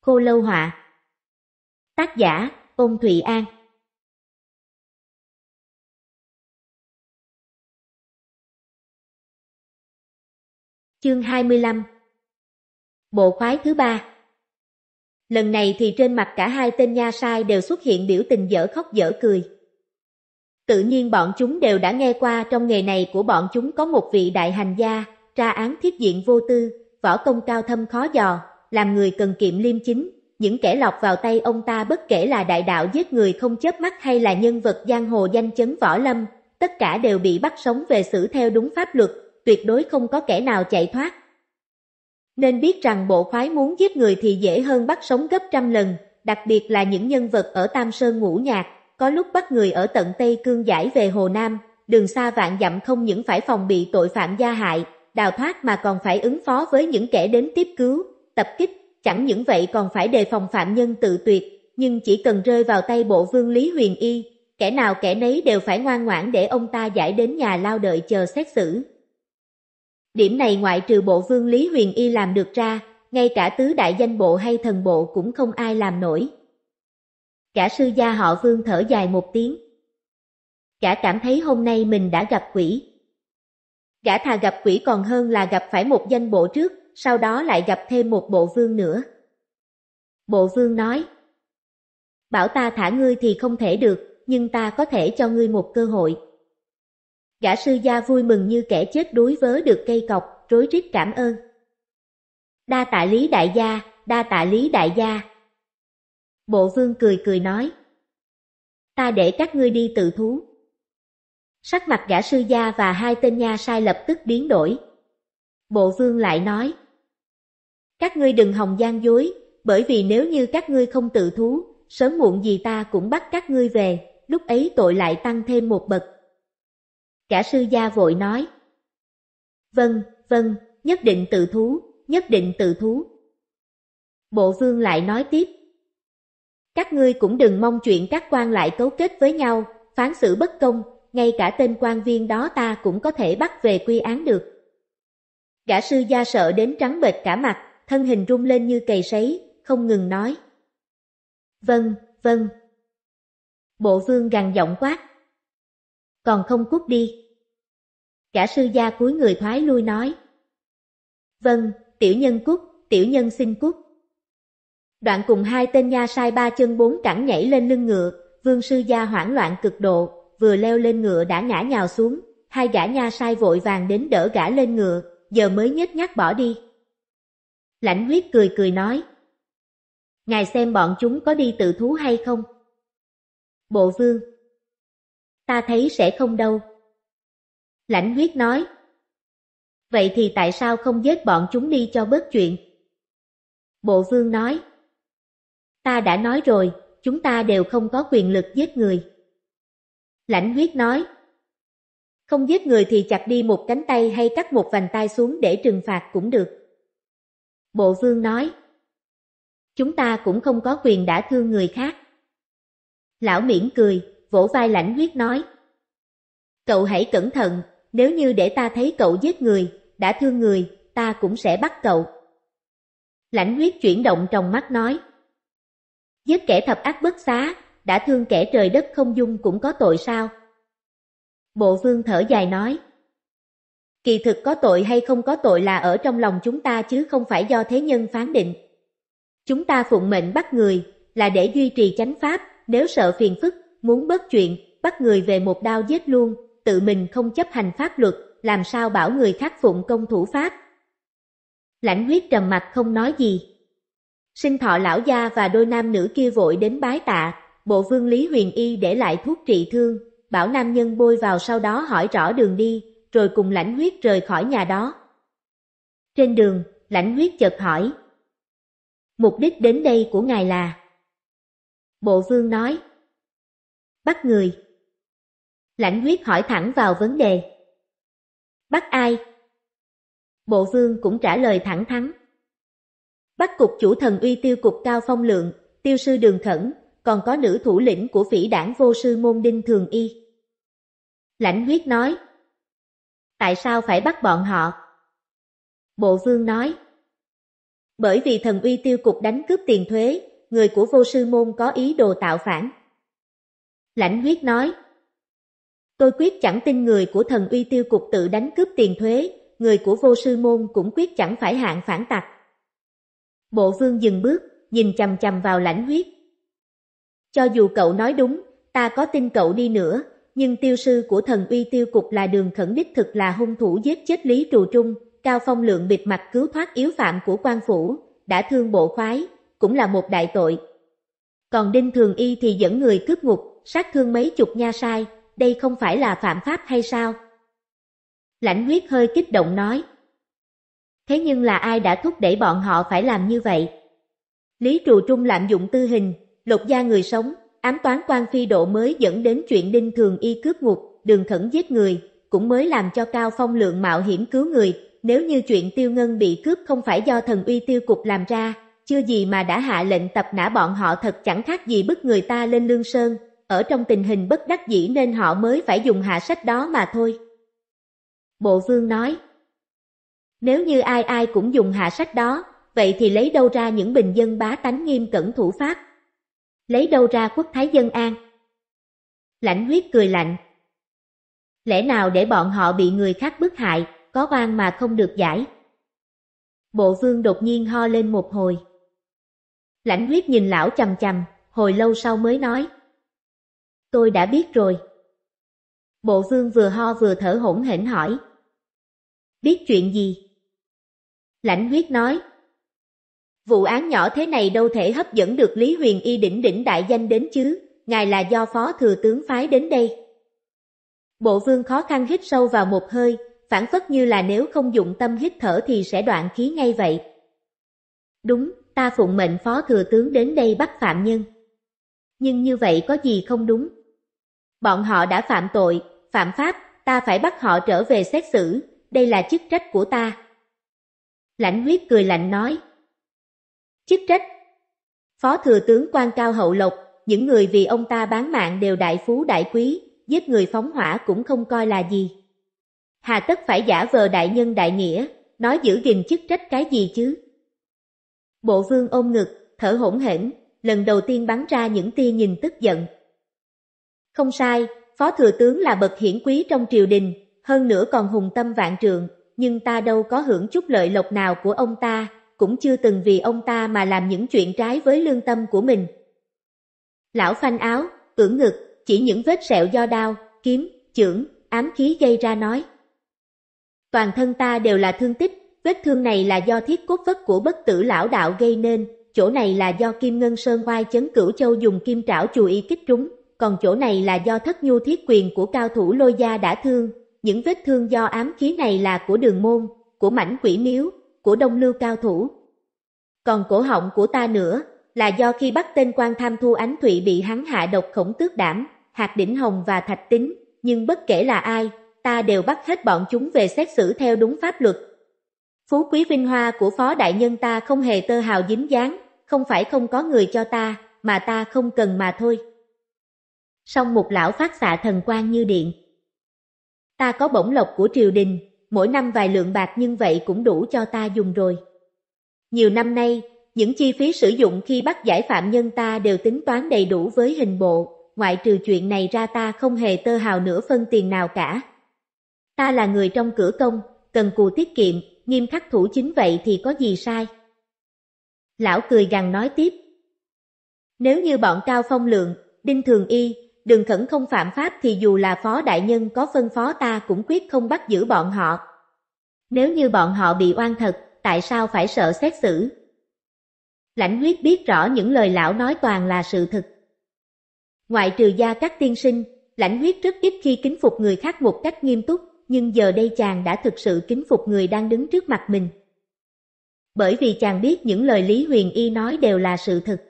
Khô Lâu Họa Tác giả Ôn Thụy An Chương 25 Bộ khoái thứ ba Lần này thì trên mặt cả hai tên nha sai đều xuất hiện biểu tình dở khóc dở cười. Tự nhiên bọn chúng đều đã nghe qua trong nghề này của bọn chúng có một vị đại hành gia, tra án thiết diện vô tư, võ công cao thâm khó dò, làm người cần kiệm liêm chính, những kẻ lọt vào tay ông ta bất kể là đại đạo giết người không chớp mắt hay là nhân vật giang hồ danh chấn võ lâm, tất cả đều bị bắt sống về xử theo đúng pháp luật, tuyệt đối không có kẻ nào chạy thoát. Nên biết rằng bộ khoái muốn giết người thì dễ hơn bắt sống gấp trăm lần, đặc biệt là những nhân vật ở Tam Sơn ngũ nhạc, có lúc bắt người ở tận Tây Cương giải về Hồ Nam, đường xa vạn dặm không những phải phòng bị tội phạm gia hại, đào thoát mà còn phải ứng phó với những kẻ đến tiếp cứu, tập kích, chẳng những vậy còn phải đề phòng phạm nhân tự tuyệt, nhưng chỉ cần rơi vào tay bộ vương Lý Huyền Y, kẻ nào kẻ nấy đều phải ngoan ngoãn để ông ta giải đến nhà lao đợi chờ xét xử. Điểm này ngoại trừ bộ vương Lý Huyền Y làm được ra, ngay cả tứ đại danh bộ hay thần bộ cũng không ai làm nổi. Cả sư gia họ vương thở dài một tiếng. Cả cảm thấy hôm nay mình đã gặp quỷ. Gã thà gặp quỷ còn hơn là gặp phải một danh bộ trước, sau đó lại gặp thêm một bộ vương nữa. Bộ vương nói, bảo ta thả ngươi thì không thể được, nhưng ta có thể cho ngươi một cơ hội. Gã sư gia vui mừng như kẻ chết đuối vớ được cây cọc, rối rít cảm ơn. Đa tạ lý đại gia, đa tạ lý đại gia. Bộ vương cười cười nói, ta để các ngươi đi tự thú. Sắc mặt gã sư gia và hai tên nha sai lập tức biến đổi. Bộ vương lại nói, các ngươi đừng hòng gian dối, bởi vì nếu như các ngươi không tự thú, sớm muộn gì ta cũng bắt các ngươi về, lúc ấy tội lại tăng thêm một bậc. Cả sư gia vội nói. Vâng, vâng, nhất định tự thú, nhất định tự thú. Bộ vương lại nói tiếp. Các ngươi cũng đừng mong chuyện các quan lại cấu kết với nhau, phán xử bất công, ngay cả tên quan viên đó ta cũng có thể bắt về quy án được. cả sư gia sợ đến trắng bệch cả mặt, thân hình rung lên như cầy sấy, không ngừng nói. Vâng, vâng. Bộ vương gằn giọng quát. Còn không cút đi. Cả sư gia cuối người thoái lui nói. Vâng, tiểu nhân cút, tiểu nhân xin cút. Đoạn cùng hai tên nha sai ba chân bốn cẳng nhảy lên lưng ngựa, vương sư gia hoảng loạn cực độ, vừa leo lên ngựa đã ngã nhào xuống, hai gã nha sai vội vàng đến đỡ gã lên ngựa, giờ mới nhếch nhác bỏ đi. Lãnh huyết cười cười nói. Ngài xem bọn chúng có đi tự thú hay không? Bộ vương. Ta thấy sẽ không đâu. Lãnh huyết nói. Vậy thì tại sao không giết bọn chúng đi cho bớt chuyện? Bộ vương nói. Ta đã nói rồi, chúng ta đều không có quyền lực giết người. Lãnh huyết nói. Không giết người thì chặt đi một cánh tay hay cắt một vành tay xuống để trừng phạt cũng được. Bộ vương nói. Chúng ta cũng không có quyền đã thương người khác. Lão miễn cười, vỗ vai lãnh huyết nói. Cậu hãy cẩn thận, nếu như để ta thấy cậu giết người, đã thương người, ta cũng sẽ bắt cậu. Lãnh huyết chuyển động trong mắt nói. Giết kẻ thập ác bất xá, đã thương kẻ trời đất không dung cũng có tội sao? Bộ vương thở dài nói. Kỳ thực có tội hay không có tội là ở trong lòng chúng ta chứ không phải do thế nhân phán định. Chúng ta phụng mệnh bắt người là để duy trì chánh pháp, nếu sợ phiền phức, muốn bớt chuyện, bắt người về một đao giết luôn, tự mình không chấp hành pháp luật, làm sao bảo người khác phụng công thủ pháp. Lãnh huyết trầm mặt không nói gì. Sinh thọ lão gia và đôi nam nữ kia vội đến bái tạ, bộ vương Lý Huyền Y để lại thuốc trị thương, bảo nam nhân bôi vào sau đó hỏi rõ đường đi, rồi cùng lãnh huyết rời khỏi nhà đó. Trên đường, lãnh huyết chợt hỏi. Mục đích đến đây của ngài là? Bộ vương nói. Bắt người. Lãnh huyết hỏi thẳng vào vấn đề. Bắt ai? Bộ vương cũng trả lời thẳng thắn. Bắt cục chủ thần uy tiêu cục cao phong lượng, tiêu sư đường khẩn, còn có nữ thủ lĩnh của phỉ đảng vô sư môn đinh thường y. Lãnh huyết nói tại sao phải bắt bọn họ? Bộ vương nói, bởi vì thần uy tiêu cục đánh cướp tiền thuế, người của vô sư môn có ý đồ tạo phản. Lãnh huyết nói, tôi quyết chẳng tin người của thần uy tiêu cục tự đánh cướp tiền thuế, người của vô sư môn cũng quyết chẳng phải hạng phản tặc. Bộ vương dừng bước, nhìn chầm chầm vào lãnh huyết. Cho dù cậu nói đúng, ta có tin cậu đi nữa, nhưng tiêu sư của thần uy tiêu cục là đường khẩn đích thực là hung thủ giết chết Lý Trù Trung, Cao Phong Lượng bịt mặt cứu thoát yếu phạm của quan phủ, đã thương bộ khoái, cũng là một đại tội. Còn Đinh Thường Y thì dẫn người cướp ngục, sát thương mấy chục nha sai, đây không phải là phạm pháp hay sao? Lãnh huyết hơi kích động nói. Thế nhưng là ai đã thúc đẩy bọn họ phải làm như vậy? Lý Trù Trung lạm dụng tư hình, lục gia người sống, ám toán quan phi độ mới dẫn đến chuyện đinh thường y cướp ngục, đường khẩn giết người, cũng mới làm cho Cao Phong lượng mạo hiểm cứu người, nếu như chuyện tiêu ngân bị cướp không phải do thần uy tiêu cục làm ra, chưa gì mà đã hạ lệnh tập nã bọn họ thật chẳng khác gì bức người ta lên lương sơn, ở trong tình hình bất đắc dĩ nên họ mới phải dùng hạ sách đó mà thôi. Bộ vương nói, nếu như ai ai cũng dùng hạ sách đó, vậy thì lấy đâu ra những bình dân bá tánh nghiêm cẩn thủ pháp, lấy đâu ra quốc thái dân an. Lãnh huyết cười lạnh. Lẽ nào để bọn họ bị người khác bức hại, có oan mà không được giải? Bộ vương đột nhiên ho lên một hồi. Lãnh huyết nhìn lão chầm chầm, hồi lâu sau mới nói. Tôi đã biết rồi. Bộ vương vừa ho vừa thở hổn hển hỏi. Biết chuyện gì? Lãnh huyết nói, Vụ án nhỏ thế này đâu thể hấp dẫn được Lý Huyền Y đỉnh đỉnh đại danh đến chứ, ngài là do phó thừa tướng phái đến đây. Bộ vương khó khăn hít sâu vào một hơi, phản phất như là nếu không dụng tâm hít thở thì sẽ đoạn khí ngay vậy. Đúng, ta phụng mệnh phó thừa tướng đến đây bắt phạm nhân. Nhưng như vậy có gì không đúng? Bọn họ đã phạm tội, phạm pháp, ta phải bắt họ trở về xét xử, đây là chức trách của ta. Lãnh huyết cười lạnh nói, Chức trách Phó thừa tướng quan cao hậu lộc, những người vì ông ta bán mạng đều đại phú đại quý, giết người phóng hỏa cũng không coi là gì. Hà tất phải giả vờ đại nhân đại nghĩa, nói giữ gìn chức trách cái gì chứ? Bộ vương ôm ngực, thở hổn hển, lần đầu tiên bắn ra những tia nhìn tức giận. Không sai, phó thừa tướng là bậc hiển quý trong triều đình, hơn nữa còn hùng tâm vạn trường nhưng ta đâu có hưởng chút lợi lộc nào của ông ta, cũng chưa từng vì ông ta mà làm những chuyện trái với lương tâm của mình. Lão phanh áo, cưỡng ngực, chỉ những vết sẹo do đao, kiếm, chưởng, ám khí gây ra nói. Toàn thân ta đều là thương tích, vết thương này là do thiết cốt vất của bất tử lão đạo gây nên, chỗ này là do kim ngân sơn vai chấn cửu châu dùng kim trảo chù y kích trúng, còn chỗ này là do thất nhu thiết quyền của cao thủ lôi gia đã thương, những vết thương do ám khí này là của đường môn, của mảnh quỷ miếu, của đông lưu cao thủ. Còn cổ họng của ta nữa, là do khi bắt tên quan tham thu ánh thụy bị hắn hạ độc khổng tước đảm, hạt đỉnh hồng và thạch tính, nhưng bất kể là ai, ta đều bắt hết bọn chúng về xét xử theo đúng pháp luật. Phú quý vinh hoa của phó đại nhân ta không hề tơ hào dính dáng, không phải không có người cho ta, mà ta không cần mà thôi. Song một lão phát xạ thần quan như điện. Ta có bổng lộc của triều đình, mỗi năm vài lượng bạc nhưng vậy cũng đủ cho ta dùng rồi. Nhiều năm nay, những chi phí sử dụng khi bắt giải phạm nhân ta đều tính toán đầy đủ với hình bộ, ngoại trừ chuyện này ra ta không hề tơ hào nửa phân tiền nào cả. Ta là người trong cửa công, cần cù tiết kiệm, nghiêm khắc thủ chính vậy thì có gì sai? Lão cười gằn nói tiếp. Nếu như bọn Cao Phong Lượng, Đinh Thường Y, đường khẩn không phạm pháp thì dù là phó đại nhân có phân phó ta cũng quyết không bắt giữ bọn họ. Nếu như bọn họ bị oan thật, tại sao phải sợ xét xử? Lãnh huyết biết rõ những lời lão nói toàn là sự thực. Ngoại trừ gia các tiên sinh, lãnh huyết rất ít khi kính phục người khác một cách nghiêm túc, nhưng giờ đây chàng đã thực sự kính phục người đang đứng trước mặt mình. Bởi vì chàng biết những lời Lý Huyền Y nói đều là sự thực.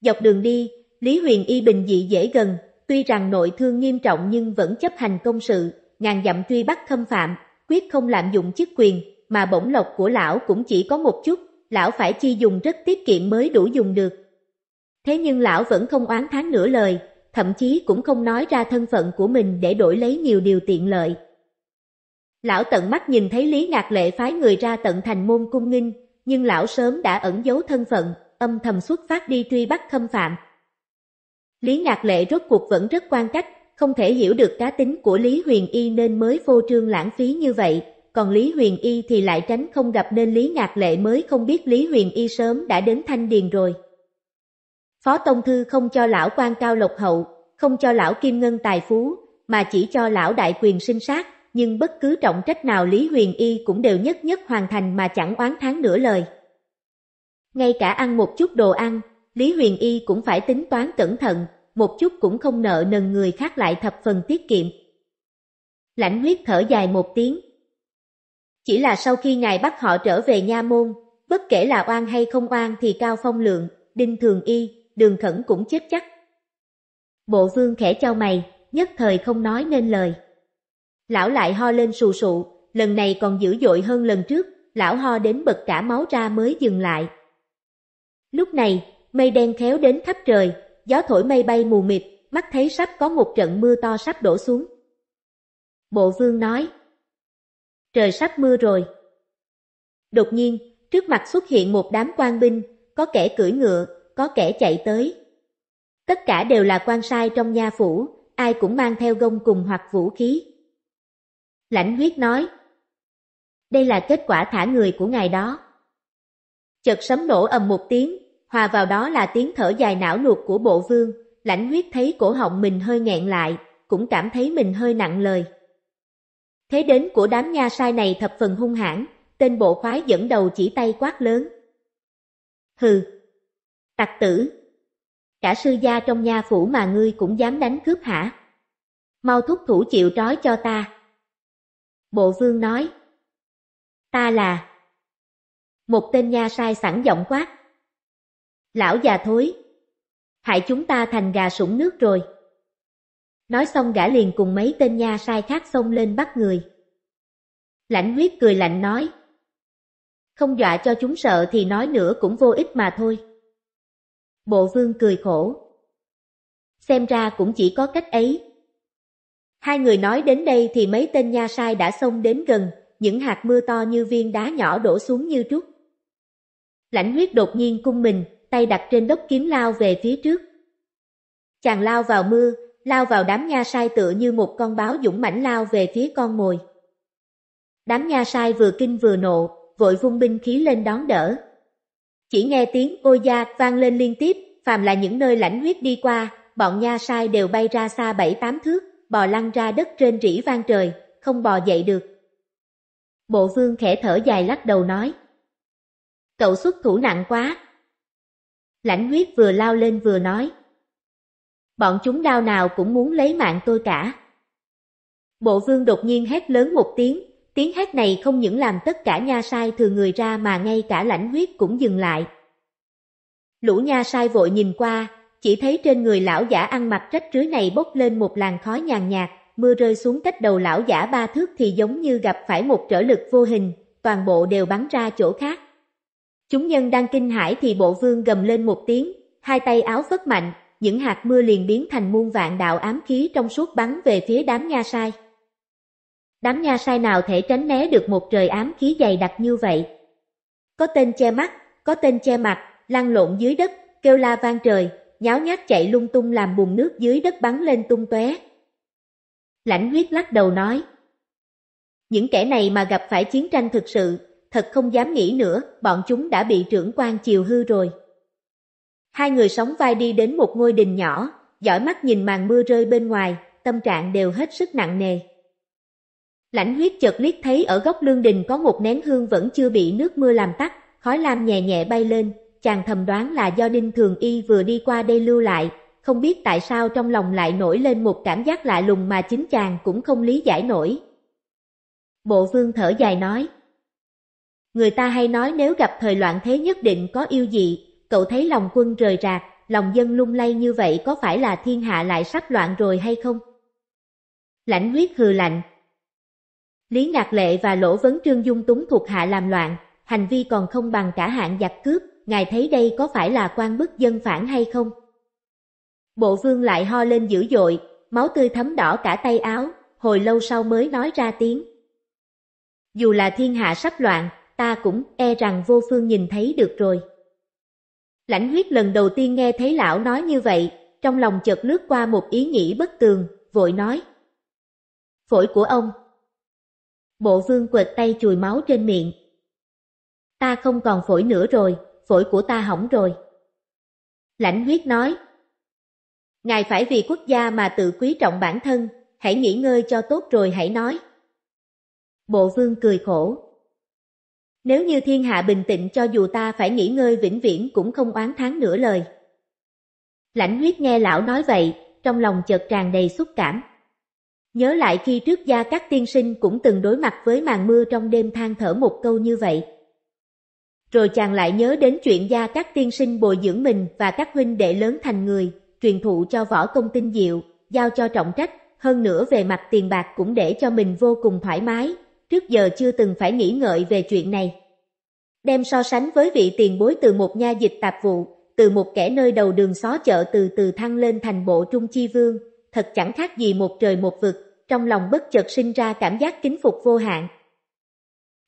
Dọc đường đi, Lý Huyền Y bình dị dễ gần, tuy rằng nội thương nghiêm trọng nhưng vẫn chấp hành công sự, ngàn dặm truy bắt thâm phạm, quyết không lạm dụng chức quyền, mà bổng lộc của lão cũng chỉ có một chút, lão phải chi dùng rất tiết kiệm mới đủ dùng được. Thế nhưng lão vẫn không oán tháng nửa lời, thậm chí cũng không nói ra thân phận của mình để đổi lấy nhiều điều tiện lợi. Lão tận mắt nhìn thấy Lý Ngạc Lệ phái người ra tận thành môn cung nghinh, nhưng lão sớm đã ẩn giấu thân phận, âm thầm xuất phát đi truy bắt khâm phạm, Lý Ngạc Lệ rốt cuộc vẫn rất quan cách, không thể hiểu được cá tính của Lý Huyền Y nên mới vô trương lãng phí như vậy, còn Lý Huyền Y thì lại tránh không gặp nên Lý Ngạc Lệ mới không biết Lý Huyền Y sớm đã đến Thanh Điền rồi. Phó Tông Thư không cho lão quan cao lộc hậu, không cho lão kim ngân tài phú, mà chỉ cho lão đại quyền sinh sát, nhưng bất cứ trọng trách nào Lý Huyền Y cũng đều nhất nhất hoàn thành mà chẳng oán tháng nửa lời. Ngay cả ăn một chút đồ ăn, Lý Huyền Y cũng phải tính toán cẩn thận, một chút cũng không nợ nần người khác lại thập phần tiết kiệm. Lãnh huyết thở dài một tiếng. Chỉ là sau khi ngài bắt họ trở về nha môn, bất kể là oan hay không oan thì Cao Phong Lượng, Đinh Thường Y, Đường Khẩn cũng chết chắc. Bộ vương khẽ cho mày, nhất thời không nói nên lời. Lão lại ho lên sù sụ, lần này còn dữ dội hơn lần trước, lão ho đến bật cả máu ra mới dừng lại. Lúc này, Mây đen khéo đến khắp trời, gió thổi mây bay mù mịt, mắt thấy sắp có một trận mưa to sắp đổ xuống. Bộ vương nói, trời sắp mưa rồi. Đột nhiên, trước mặt xuất hiện một đám quan binh, có kẻ cưỡi ngựa, có kẻ chạy tới. Tất cả đều là quan sai trong nha phủ, ai cũng mang theo gông cùng hoặc vũ khí. Lãnh huyết nói, đây là kết quả thả người của ngài đó. Chợt sấm nổ ầm một tiếng, hòa vào đó là tiếng thở dài não nuột của bộ vương, lãnh huyết thấy cổ họng mình hơi nghẹn lại, cũng cảm thấy mình hơi nặng lời. Thế đến của đám nha sai này thập phần hung hãn, tên bộ khoái dẫn đầu chỉ tay quát lớn. Hừ! Tặc tử! Cả sư gia trong nha phủ mà ngươi cũng dám đánh cướp hả? Mau thúc thủ chịu trói cho ta. Bộ vương nói. Ta là... Một tên nha sai sẵn giọng quát, lão già thối. Hại chúng ta thành gà sủng nước rồi. Nói xong gã liền cùng mấy tên nha sai khác xông lên bắt người. Lãnh huyết cười lạnh nói. Không dọa cho chúng sợ thì nói nữa cũng vô ích mà thôi. Bộ vương cười khổ. Xem ra cũng chỉ có cách ấy. Hai người nói đến đây thì mấy tên nha sai đã xông đến gần, những hạt mưa to như viên đá nhỏ đổ xuống như trút. Lãnh huyết đột nhiên cung mình, tay đặt trên đất kiếm lao về phía trước. Chàng lao vào mưa, lao vào đám nha sai tựa như một con báo dũng mãnh lao về phía con mồi. Đám nha sai vừa kinh vừa nộ, vội vung binh khí lên đón đỡ. Chỉ nghe tiếng ô gia vang lên liên tiếp, phàm là những nơi lãnh huyết đi qua, bọn nha sai đều bay ra xa bảy tám thước, bò lăn ra đất trên rỉ vang trời, không bò dậy được. Bộ vương khẽ thở dài lắc đầu nói. Cậu xuất thủ nặng quá, Lãnh huyết vừa lao lên vừa nói. Bọn chúng đau nào cũng muốn lấy mạng tôi cả. Bộ vương đột nhiên hét lớn một tiếng, tiếng hét này không những làm tất cả nha sai thừa người ra mà ngay cả lãnh huyết cũng dừng lại. Lũ nha sai vội nhìn qua, chỉ thấy trên người lão giả ăn mặc rách rưới này bốc lên một làn khói nhàn nhạt, mưa rơi xuống cách đầu lão giả ba thước thì giống như gặp phải một trở lực vô hình, toàn bộ đều bắn ra chỗ khác. Chúng nhân đang kinh hãi thì bộ vương gầm lên một tiếng, hai tay áo phất mạnh, những hạt mưa liền biến thành muôn vạn đạo ám khí trong suốt bắn về phía đám nha sai. Đám nha sai nào thể tránh né được một trời ám khí dày đặc như vậy. Có tên che mắt, có tên che mặt, lăn lộn dưới đất, kêu la vang trời, nháo nhác chạy lung tung làm bùn nước dưới đất bắn lên tung tóe. Lãnh huyết lắc đầu nói. Những kẻ này mà gặp phải chiến tranh thực sự, thật không dám nghĩ nữa, bọn chúng đã bị trưởng quan chiều hư rồi. Hai người sóng vai đi đến một ngôi đình nhỏ, dõi mắt nhìn màn mưa rơi bên ngoài, tâm trạng đều hết sức nặng nề. Lãnh huyết chợt liếc thấy ở góc lương đình có một nén hương vẫn chưa bị nước mưa làm tắt, khói lam nhẹ nhẹ bay lên, chàng thầm đoán là do Đinh Thường Y vừa đi qua đây lưu lại, không biết tại sao trong lòng lại nổi lên một cảm giác lạ lùng mà chính chàng cũng không lý giải nổi. Bộ vương thở dài nói, Người ta hay nói nếu gặp thời loạn thế nhất định có yêu dị, cậu thấy lòng quân rời rạc, lòng dân lung lay như vậy có phải là thiên hạ lại sắp loạn rồi hay không? Lãnh huyết hừ lạnh. Lý Ngạc Lệ và Lỗ Vấn Trương dung túng thuộc hạ làm loạn, hành vi còn không bằng cả hạng giặc cướp, ngài thấy đây có phải là quan bức dân phản hay không? Bộ vương lại ho lên dữ dội, máu tươi thấm đỏ cả tay áo, hồi lâu sau mới nói ra tiếng. Dù là thiên hạ sắp loạn, ta cũng e rằng vô phương nhìn thấy được rồi. Lãnh huyết lần đầu tiên nghe thấy lão nói như vậy, trong lòng chợt lướt qua một ý nghĩ bất tường, vội nói. Phổi của ông. Bộ vương quệt tay chùi máu trên miệng. Ta không còn phổi nữa rồi, phổi của ta hỏng rồi. Lãnh huyết nói. Ngài phải vì quốc gia mà tự quý trọng bản thân, hãy nghỉ ngơi cho tốt rồi hãy nói. Bộ vương cười khổ. Nếu như thiên hạ bình tĩnh cho dù ta phải nghỉ ngơi vĩnh viễn cũng không oán tháng nửa lời. Lãnh huyết nghe lão nói vậy, trong lòng chợt tràn đầy xúc cảm. Nhớ lại khi trước gia các tiên sinh cũng từng đối mặt với màn mưa trong đêm than thở một câu như vậy. Rồi chàng lại nhớ đến chuyện gia các tiên sinh bồi dưỡng mình và các huynh đệ lớn thành người, truyền thụ cho võ công tinh diệu, giao cho trọng trách, hơn nữa về mặt tiền bạc cũng để cho mình vô cùng thoải mái, trước giờ chưa từng phải nghĩ ngợi về chuyện này. Đem so sánh với vị tiền bối từ một nha dịch tạp vụ, từ một kẻ nơi đầu đường xó chợ từ từ thăng lên thành bộ trung chi vương, thật chẳng khác gì một trời một vực, trong lòng bất chợt sinh ra cảm giác kính phục vô hạn.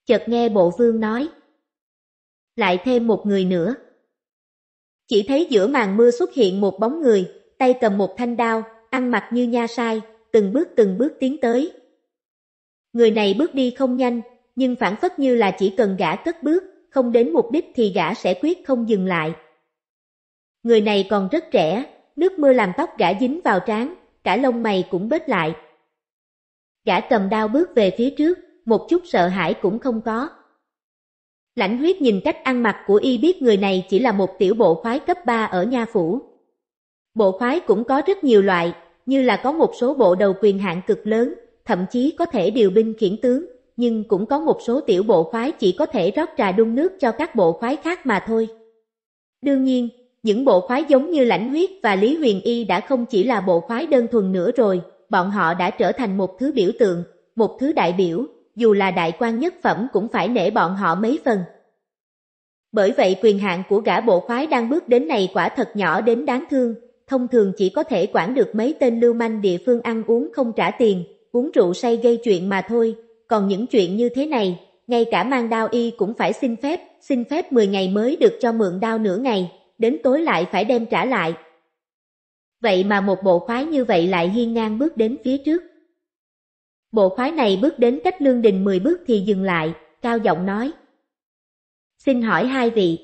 Chợt nghe bộ vương nói, lại thêm một người nữa. Chỉ thấy giữa màn mưa xuất hiện một bóng người, tay cầm một thanh đao, ăn mặc như nha sai, từng bước từng bước tiến tới, Người này bước đi không nhanh, nhưng phản phất như là chỉ cần gã cất bước, không đến mục đích thì gã sẽ quyết không dừng lại. Người này còn rất trẻ, nước mưa làm tóc gã dính vào trán, cả lông mày cũng bết lại. Gã cầm đao bước về phía trước, một chút sợ hãi cũng không có. Lãnh huyết nhìn cách ăn mặc của y biết người này chỉ là một tiểu bộ khoái cấp 3 ở nha phủ. Bộ khoái cũng có rất nhiều loại, như là có một số bộ đầu quyền hạng cực lớn, thậm chí có thể điều binh khiển tướng, nhưng cũng có một số tiểu bộ khoái chỉ có thể rót trà đun nước cho các bộ khoái khác mà thôi. Đương nhiên, những bộ khoái giống như Lãnh Huyết và Lý Huyền Y đã không chỉ là bộ khoái đơn thuần nữa rồi, bọn họ đã trở thành một thứ biểu tượng, một thứ đại biểu, dù là đại quan nhất phẩm cũng phải nể bọn họ mấy phần. Bởi vậy quyền hạn của gã bộ khoái đang bước đến này quả thật nhỏ đến đáng thương, thông thường chỉ có thể quản được mấy tên lưu manh địa phương ăn uống không trả tiền, uống rượu say gây chuyện mà thôi, còn những chuyện như thế này, ngay cả mang đao y cũng phải xin phép, xin phép 10 ngày mới được cho mượn đao nửa ngày, đến tối lại phải đem trả lại. Vậy mà một bộ khoái như vậy lại hiên ngang bước đến phía trước. Bộ khoái này bước đến cách lương đình 10 bước thì dừng lại, cao giọng nói. Xin hỏi hai vị.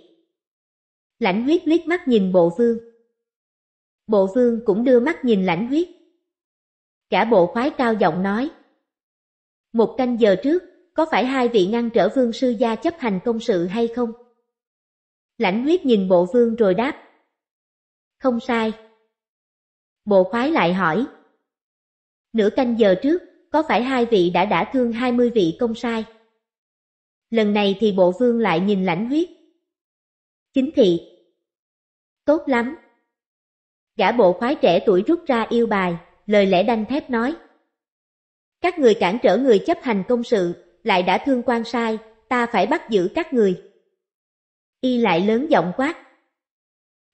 Lãnh huyết liếc mắt nhìn bộ vương. Bộ vương cũng đưa mắt nhìn lãnh huyết, Cả bộ khoái cao giọng nói. Một canh giờ trước, có phải hai vị ngăn trở vương sư gia chấp hành công sự hay không? Lãnh huyết nhìn bộ vương rồi đáp. Không sai. Bộ khoái lại hỏi. Nửa canh giờ trước, có phải hai vị đã đả thương hai mươi vị công sai? Lần này thì bộ vương lại nhìn lãnh huyết. Chính thị. Tốt lắm. Gã bộ khoái trẻ tuổi rút ra yêu bài, lời lẽ đanh thép nói. Các người cản trở người chấp hành công sự, lại đã thương quan sai, ta phải bắt giữ các người. Y lại lớn giọng quát.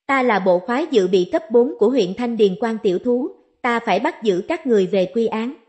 Ta là bộ khoái dự bị cấp 4 của huyện Thanh Điền quan tiểu thú, ta phải bắt giữ các người về quy án.